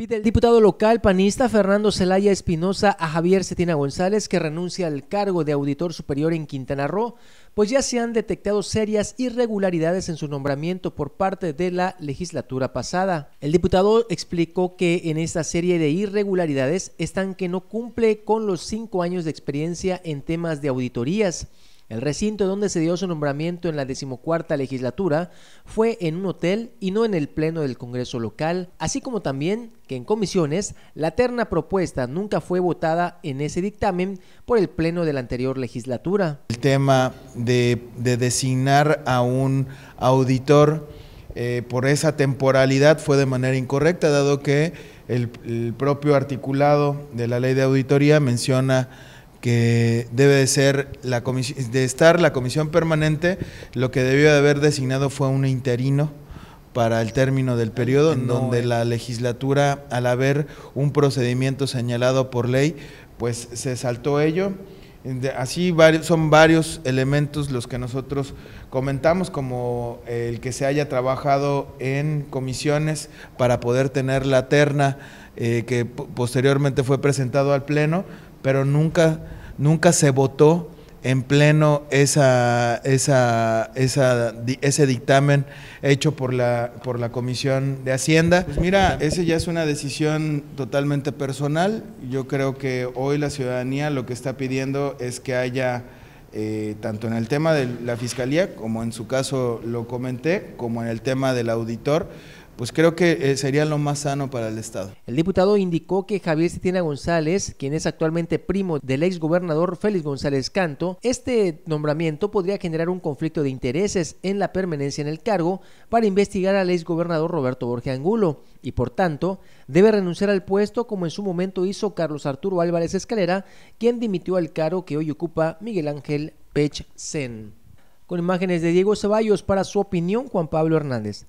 Pide el diputado local panista Fernando Celaya Espinosa a Javier Cetina González que renuncia al cargo de auditor superior en Quintana Roo, pues ya se han detectado serias irregularidades en su nombramiento por parte de la legislatura pasada. El diputado explicó que en esta serie de irregularidades están que no cumple con los cinco años de experiencia en temas de auditorías el recinto donde se dio su nombramiento en la decimocuarta legislatura fue en un hotel y no en el pleno del Congreso local, así como también que en comisiones la terna propuesta nunca fue votada en ese dictamen por el pleno de la anterior legislatura. El tema de, designar a un auditor eh, por esa temporalidad fue de manera incorrecta, dado que el propio articulado de la ley de auditoría menciona que debe de ser la comisión, de estar la comisión permanente, lo que debió de haber designado fue un interino para el término del periodo, en donde eh. la legislatura, al haber un procedimiento señalado por ley, pues se saltó ello. Así varios, son varios elementos los que nosotros comentamos, como el que se haya trabajado en comisiones para poder tener la terna eh, que posteriormente fue presentado al Pleno, pero nunca nunca se votó en pleno esa, esa, esa, ese dictamen hecho por la, por la Comisión de Hacienda. Pues mira, esa ya es una decisión totalmente personal. Yo creo que hoy la ciudadanía lo que está pidiendo es que haya, eh, tanto en el tema de la Fiscalía, como en su caso lo comenté, como en el tema del auditor, pues creo que eh, sería lo más sano para el Estado. El diputado indicó que Javier Cetina González, quien es actualmente primo del ex gobernador Félix González Canto, este nombramiento podría generar un conflicto de intereses en la permanencia en el cargo para investigar al ex gobernador Roberto Borges Angulo y por tanto debe renunciar al puesto como en su momento hizo Carlos Arturo Álvarez Escalera, quien dimitió al cargo que hoy ocupa Miguel Ángel Pech Sen. Con imágenes de Diego Ceballos para su opinión, Juan Pablo Hernández.